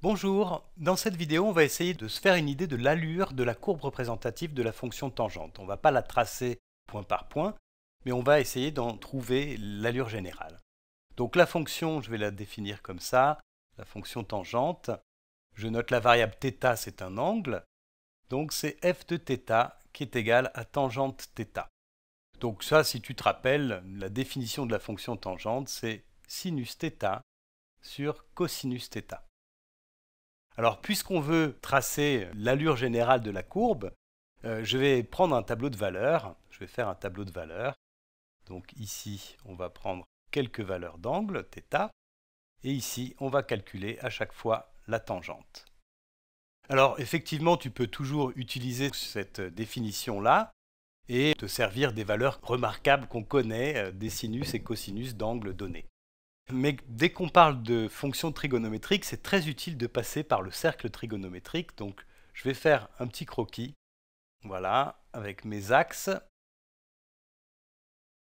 Bonjour, dans cette vidéo on va essayer de se faire une idée de l'allure de la courbe représentative de la fonction tangente. On ne va pas la tracer point par point, mais on va essayer d'en trouver l'allure générale. Donc la fonction, je vais la définir comme ça, la fonction tangente, je note la variable θ, c'est un angle, donc c'est f de θ qui est égal à tangente θ. Donc ça, si tu te rappelles, la définition de la fonction tangente, c'est sinus θ sur cosinus θ. Alors, puisqu'on veut tracer l'allure générale de la courbe, euh, je vais prendre un tableau de valeurs. Je vais faire un tableau de valeurs. Donc ici, on va prendre quelques valeurs d'angle, θ. Et ici, on va calculer à chaque fois la tangente. Alors effectivement, tu peux toujours utiliser cette définition-là et te servir des valeurs remarquables qu'on connaît euh, des sinus et cosinus d'angles donnés. Mais dès qu'on parle de fonctions trigonométriques, c'est très utile de passer par le cercle trigonométrique. Donc je vais faire un petit croquis, voilà, avec mes axes.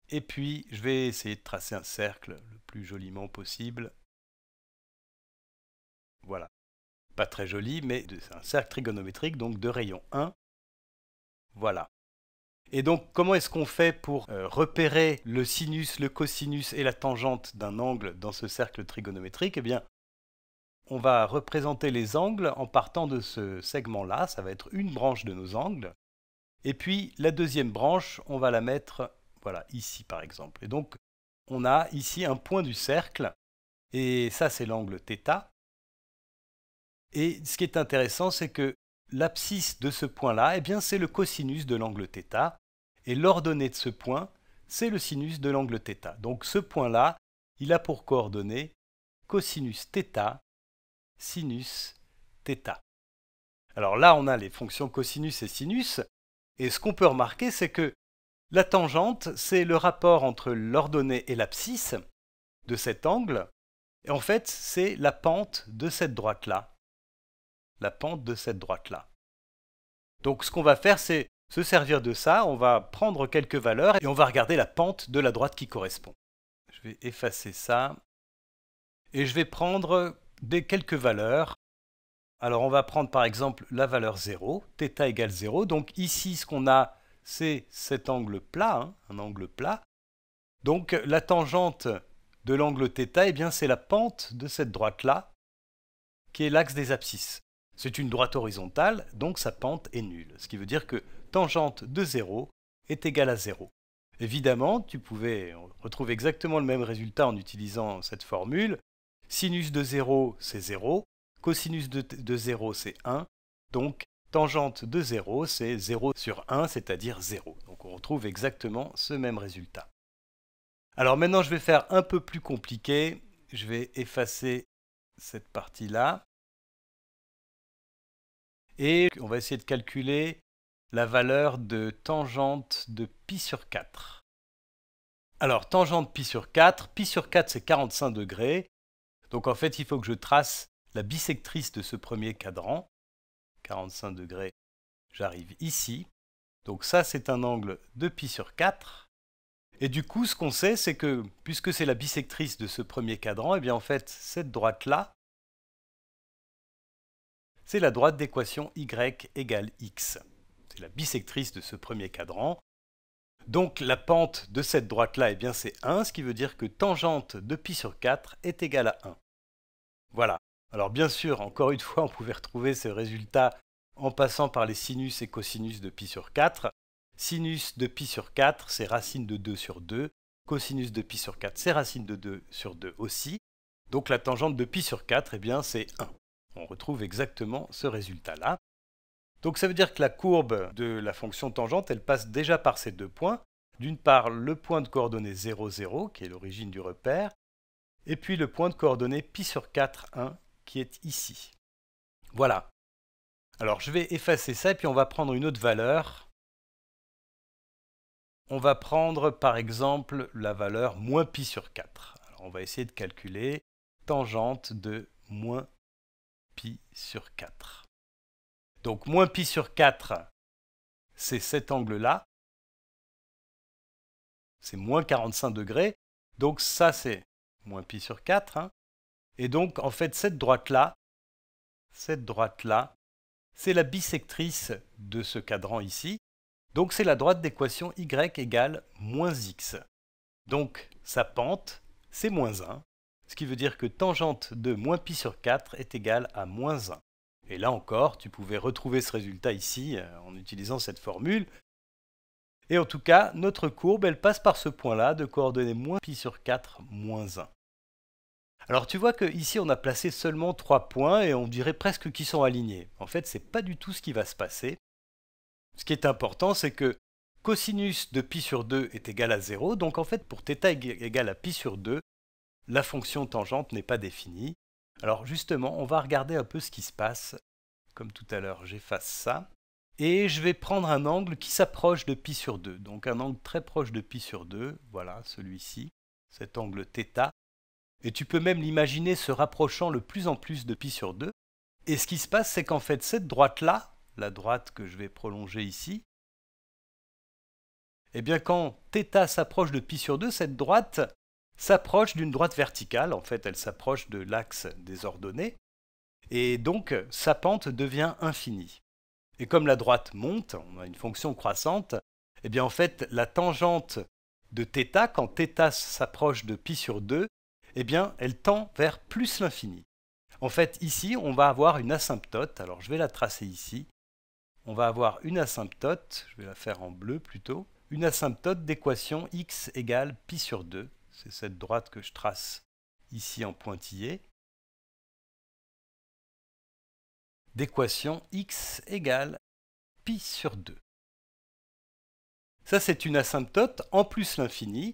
Et puis je vais essayer de tracer un cercle le plus joliment possible. Voilà. Pas très joli, mais c'est un cercle trigonométrique, donc de rayon 1. Voilà. Et donc, comment est-ce qu'on fait pour euh, repérer le sinus, le cosinus et la tangente d'un angle dans ce cercle trigonométrique Eh bien, on va représenter les angles en partant de ce segment-là, ça va être une branche de nos angles. Et puis, la deuxième branche, on va la mettre, voilà, ici par exemple. Et donc, on a ici un point du cercle, et ça, c'est l'angle θ. Et ce qui est intéressant, c'est que L'abscisse de ce point-là, eh bien, c'est le cosinus de l'angle θ, et l'ordonnée de ce point, c'est le sinus de l'angle θ. Donc ce point-là, il a pour coordonnées cosinus θ, sinus θ. Alors là, on a les fonctions cosinus et sinus, et ce qu'on peut remarquer, c'est que la tangente, c'est le rapport entre l'ordonnée et l'abscisse de cet angle, et en fait, c'est la pente de cette droite-là, la pente de cette droite-là. Donc ce qu'on va faire, c'est se servir de ça, on va prendre quelques valeurs et on va regarder la pente de la droite qui correspond. Je vais effacer ça et je vais prendre des quelques valeurs. Alors on va prendre par exemple la valeur 0, θ égale 0. Donc ici ce qu'on a c'est cet angle plat, hein, un angle plat. Donc la tangente de l'angle θ, et eh bien c'est la pente de cette droite-là qui est l'axe des abscisses. C'est une droite horizontale, donc sa pente est nulle, ce qui veut dire que tangente de 0 est égale à 0. Évidemment, tu pouvais retrouver exactement le même résultat en utilisant cette formule. Sinus de 0, c'est 0. Cosinus de, 0, c'est 1. Donc, tangente de 0, c'est 0 sur 1, c'est-à-dire 0. Donc, on retrouve exactement ce même résultat. Alors maintenant, je vais faire un peu plus compliqué. Je vais effacer cette partie-là. Et on va essayer de calculer la valeur de tangente de pi sur 4. Alors, tangente pi sur 4, pi sur 4 c'est 45 degrés. Donc en fait, il faut que je trace la bisectrice de ce premier cadran. 45 degrés, j'arrive ici. Donc ça, c'est un angle de pi sur 4. Et du coup, ce qu'on sait, c'est que puisque c'est la bisectrice de ce premier cadran, et eh bien en fait, cette droite-là, c'est la droite d'équation y égale x. C'est la bisectrice de ce premier cadran. Donc la pente de cette droite-là, eh bien c'est 1, ce qui veut dire que tangente de pi sur 4 est égale à 1. Voilà. Alors bien sûr, encore une fois, on pouvait retrouver ce résultat en passant par les sinus et cosinus de pi sur 4. Sinus de pi sur 4, c'est racine de 2 sur 2. Cosinus de pi sur 4, c'est racine de 2 sur 2 aussi. Donc la tangente de pi sur 4, eh bien c'est 1 on retrouve exactement ce résultat-là. Donc ça veut dire que la courbe de la fonction tangente, elle passe déjà par ces deux points. D'une part, le point de coordonnée 0, 0, qui est l'origine du repère, et puis le point de coordonnée pi sur 4, 1, qui est ici. Voilà. Alors je vais effacer ça, et puis on va prendre une autre valeur. On va prendre par exemple la valeur moins π sur 4. on va essayer de calculer tangente de moins pi sur 4. Donc moins pi sur 4, c'est cet angle-là. C'est moins 45 degrés. Donc ça, c'est moins pi sur 4. Hein. Et donc, en fait, cette droite-là, cette droite-là, c'est la bisectrice de ce cadran ici. Donc c'est la droite d'équation y égale moins x. Donc sa pente, c'est moins 1 ce qui veut dire que tangente de moins pi sur 4 est égale à moins 1. Et là encore, tu pouvais retrouver ce résultat ici euh, en utilisant cette formule. Et en tout cas, notre courbe, elle passe par ce point-là de coordonnées moins pi sur 4 moins 1. Alors tu vois qu'ici on a placé seulement 3 points et on dirait presque qu'ils sont alignés. En fait, ce n'est pas du tout ce qui va se passer. Ce qui est important, c'est que cosinus de pi sur 2 est égal à 0, donc en fait pour θ égal à pi sur 2, la fonction tangente n'est pas définie. Alors justement, on va regarder un peu ce qui se passe. Comme tout à l'heure, j'efface ça. Et je vais prendre un angle qui s'approche de pi sur 2. Donc un angle très proche de pi sur 2. Voilà, celui-ci, cet angle θ. Et tu peux même l'imaginer se rapprochant le plus en plus de pi sur 2. Et ce qui se passe, c'est qu'en fait, cette droite-là, la droite que je vais prolonger ici, eh bien quand θ s'approche de pi sur 2, cette droite s'approche d'une droite verticale, en fait elle s'approche de l'axe des ordonnées, et donc sa pente devient infinie. Et comme la droite monte, on a une fonction croissante, eh bien en fait la tangente de θ, quand θ s'approche de π sur 2, eh bien elle tend vers plus l'infini. En fait ici on va avoir une asymptote, alors je vais la tracer ici, on va avoir une asymptote, je vais la faire en bleu plutôt, une asymptote d'équation x égale π sur 2, c'est cette droite que je trace ici en pointillé. D'équation x égale pi sur 2. Ça, c'est une asymptote en plus l'infini.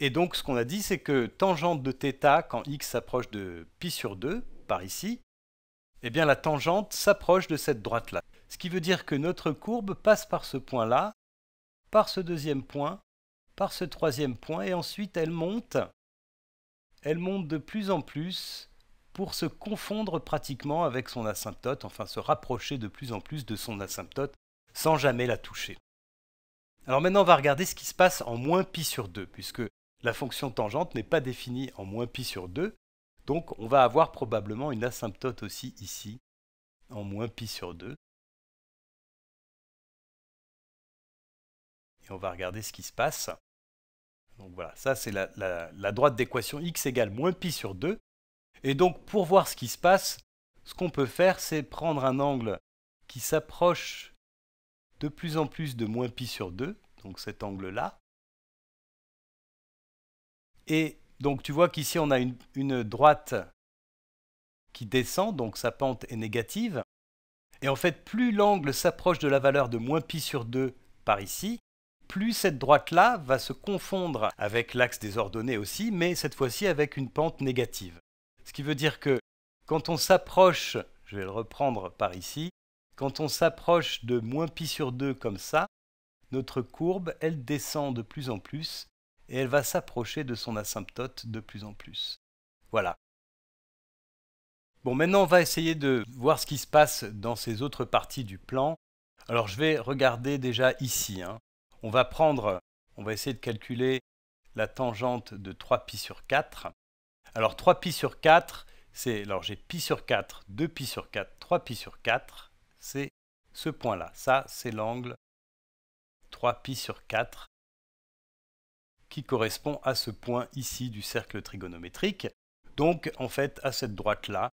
Et donc, ce qu'on a dit, c'est que tangente de θ, quand x s'approche de pi sur 2, par ici, eh bien la tangente s'approche de cette droite-là. Ce qui veut dire que notre courbe passe par ce point-là, par ce deuxième point, ce troisième point et ensuite elle monte. Elle monte de plus en plus pour se confondre pratiquement avec son asymptote, enfin se rapprocher de plus en plus de son asymptote sans jamais la toucher. Alors maintenant, on va regarder ce qui se passe en moins pi sur 2, puisque la fonction tangente n'est pas définie en moins pi sur 2, donc on va avoir probablement une asymptote aussi ici, en moins pi sur 2. Et on va regarder ce qui se passe. Donc voilà, ça c'est la, droite d'équation x égale moins pi sur 2. Et donc pour voir ce qui se passe, ce qu'on peut faire, c'est prendre un angle qui s'approche de plus en plus de moins pi sur 2, donc cet angle-là. Et donc tu vois qu'ici on a une, une, droite qui descend, donc sa pente est négative. Et en fait, plus l'angle s'approche de la valeur de moins pi sur 2 par ici, plus cette droite-là va se confondre avec l'axe des ordonnées aussi, mais cette fois-ci avec une pente négative. Ce qui veut dire que quand on s'approche, je vais le reprendre par ici, quand on s'approche de moins pi sur 2 comme ça, notre courbe, elle descend de plus en plus et elle va s'approcher de son asymptote de plus en plus. Voilà. Bon, maintenant on va essayer de voir ce qui se passe dans ces autres parties du plan. Alors je vais regarder déjà ici. Hein. On va prendre, on va essayer de calculer la tangente de 3π sur 4. Alors 3π sur 4, c'est, alors j'ai π sur 4, 2π sur 4, 3π sur 4, c'est ce point-là. Ça, c'est l'angle 3π sur 4 qui correspond à ce point ici du cercle trigonométrique, donc en fait à cette droite-là.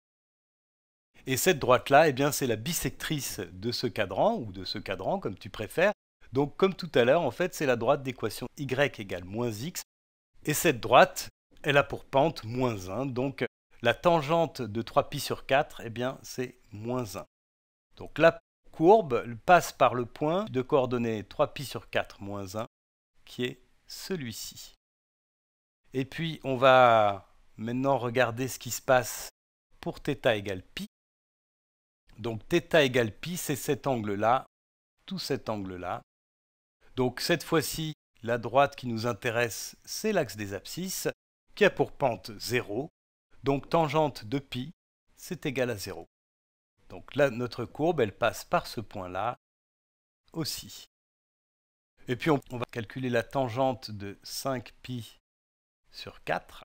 Et cette droite-là, eh bien, c'est la bisectrice de ce cadran, ou de ce cadran comme tu préfères, donc comme tout à l'heure, en fait, c'est la droite d'équation y égale moins x. Et cette droite, elle a pour pente moins 1. Donc la tangente de 3 pi sur 4, eh bien, c'est moins 1. Donc la courbe passe par le point de coordonnées 3 pi sur 4 moins 1, qui est celui-ci. Et puis, on va maintenant regarder ce qui se passe pour θ égale π. Donc θ égale π, c'est cet angle-là, tout cet angle-là, donc cette fois-ci, la droite qui nous intéresse, c'est l'axe des abscisses, qui a pour pente 0, donc tangente de π, c'est égal à 0. Donc là, notre courbe, elle passe par ce point-là aussi. Et puis on, va calculer la tangente de 5π sur 4.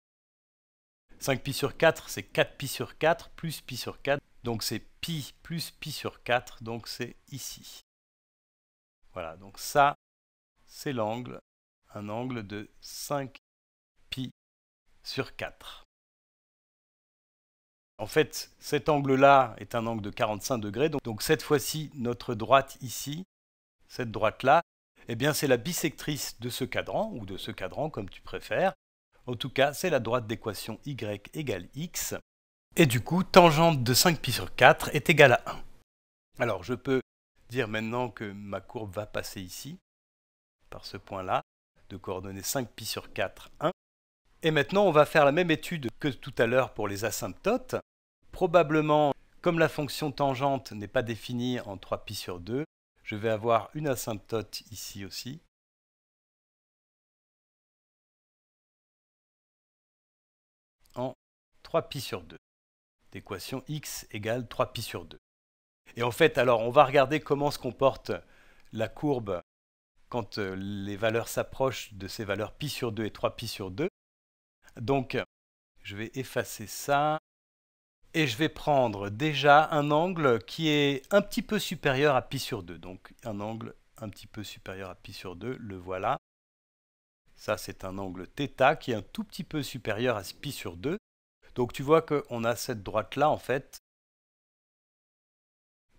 5π sur 4, c'est 4π sur 4 plus π sur 4. Donc c'est pi plus pi sur 4, donc c'est ici. Voilà, donc ça, c'est l'angle, un angle de 5 pi sur 4. En fait, cet angle-là est un angle de 45 degrés, donc, cette fois-ci, notre droite ici, cette droite-là, eh bien c'est la bisectrice de ce cadran, ou de ce cadran comme tu préfères. En tout cas, c'est la droite d'équation y égale x. Et du coup, tangente de 5 pi sur 4 est égale à 1. Alors je peux dire maintenant que ma courbe va passer ici par ce point-là, de coordonnées 5 pi sur 4, 1. Et maintenant, on va faire la même étude que tout à l'heure pour les asymptotes. Probablement, comme la fonction tangente n'est pas définie en 3 π sur 2, je vais avoir une asymptote ici aussi. En 3 π sur 2. L'équation x égale 3 π sur 2. Et en fait, alors, on va regarder comment se comporte la courbe quand euh, les valeurs s'approchent de ces valeurs π sur 2 et 3 π sur 2. Donc, je vais effacer ça. Et je vais prendre déjà un angle qui est un petit peu supérieur à π sur 2. Donc, un angle un petit peu supérieur à π sur 2, le voilà. Ça, c'est un angle θ qui est un tout petit peu supérieur à π sur 2. Donc, tu vois qu'on a cette droite-là, en fait,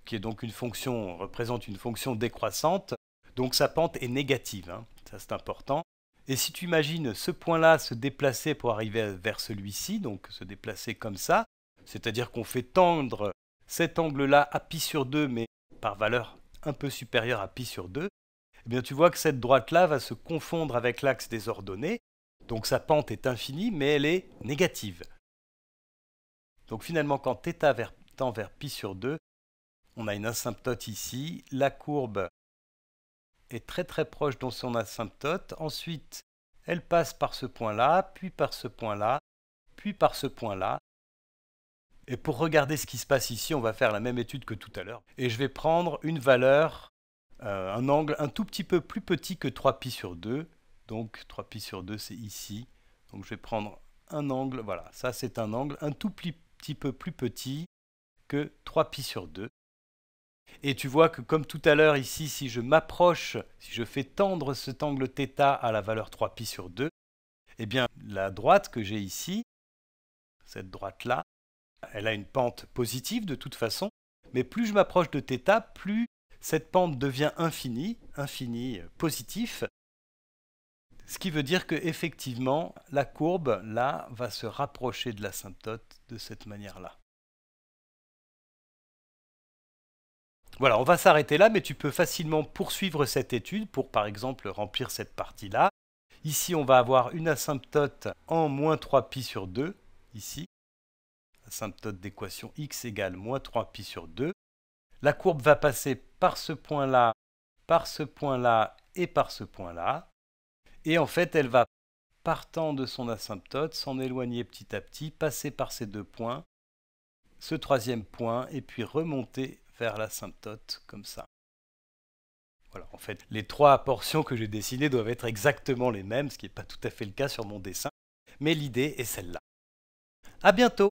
qui est donc une fonction, représente une fonction décroissante donc sa pente est négative, hein. ça c'est important. Et si tu imagines ce point-là se déplacer pour arriver vers celui-ci, donc se déplacer comme ça, c'est-à-dire qu'on fait tendre cet angle-là à π sur 2, mais par valeur un peu supérieure à pi sur 2, eh bien tu vois que cette droite-là va se confondre avec l'axe des ordonnées, donc sa pente est infinie, mais elle est négative. Donc finalement, quand θ tend vers pi sur 2, on a une asymptote ici, la courbe est très très proche dans son asymptote. Ensuite, elle passe par ce point-là, puis par ce point-là, puis par ce point-là. Et pour regarder ce qui se passe ici, on va faire la même étude que tout à l'heure. Et je vais prendre une valeur, euh, un angle un tout petit peu plus petit que 3π sur 2. Donc 3π sur 2, c'est ici. Donc je vais prendre un angle, voilà, ça c'est un angle un tout petit peu plus petit que 3π sur 2. Et tu vois que comme tout à l'heure ici, si je m'approche, si je fais tendre cet angle θ à la valeur 3π sur 2, eh bien la droite que j'ai ici, cette droite-là, elle a une pente positive de toute façon, mais plus je m'approche de θ, plus cette pente devient infinie, infinie positif, ce qui veut dire qu'effectivement, la courbe là va se rapprocher de l'asymptote de cette manière-là. Voilà, on va s'arrêter là, mais tu peux facilement poursuivre cette étude pour, par exemple, remplir cette partie-là. Ici, on va avoir une asymptote en moins 3 pi sur 2, ici. Asymptote d'équation x égale moins 3 pi sur 2. La courbe va passer par ce point-là, par ce point-là et par ce point-là. Et en fait, elle va, partant de son asymptote, s'en éloigner petit à petit, passer par ces deux points, ce troisième point, et puis remonter vers l'asymptote comme ça. Voilà, en fait, les trois portions que j'ai dessinées doivent être exactement les mêmes, ce qui n'est pas tout à fait le cas sur mon dessin, mais l'idée est celle-là. À bientôt